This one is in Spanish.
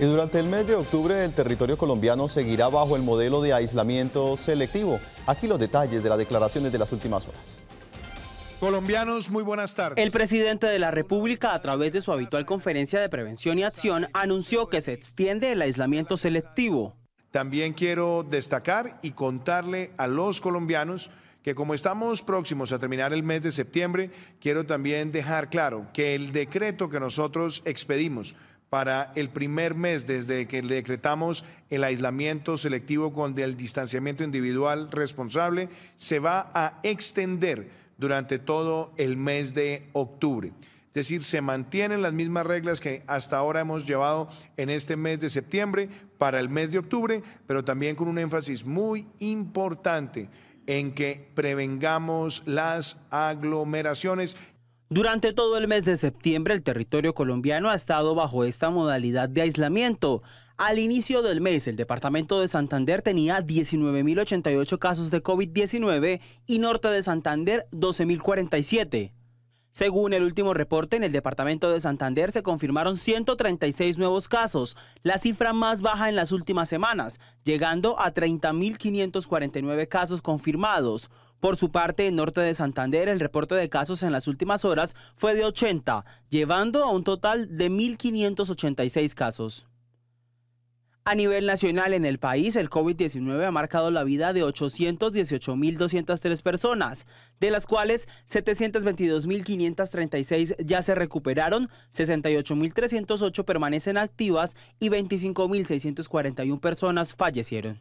Y durante el mes de octubre el territorio colombiano seguirá bajo el modelo de aislamiento selectivo. Aquí los detalles de las declaraciones de las últimas horas. Colombianos, muy buenas tardes. El presidente de la República, a través de su habitual conferencia de prevención y acción, anunció que se extiende el aislamiento selectivo. También quiero destacar y contarle a los colombianos que como estamos próximos a terminar el mes de septiembre, quiero también dejar claro que el decreto que nosotros expedimos para el primer mes desde que decretamos el aislamiento selectivo con el distanciamiento individual responsable, se va a extender durante todo el mes de octubre. Es decir, se mantienen las mismas reglas que hasta ahora hemos llevado en este mes de septiembre para el mes de octubre, pero también con un énfasis muy importante en que prevengamos las aglomeraciones durante todo el mes de septiembre el territorio colombiano ha estado bajo esta modalidad de aislamiento. Al inicio del mes, el departamento de Santander tenía 19.088 casos de COVID-19 y norte de Santander 12.047. Según el último reporte, en el departamento de Santander se confirmaron 136 nuevos casos, la cifra más baja en las últimas semanas, llegando a 30.549 casos confirmados. Por su parte, en Norte de Santander, el reporte de casos en las últimas horas fue de 80, llevando a un total de 1.586 casos. A nivel nacional en el país, el COVID-19 ha marcado la vida de 818.203 personas, de las cuales 722.536 ya se recuperaron, 68.308 permanecen activas y 25.641 personas fallecieron.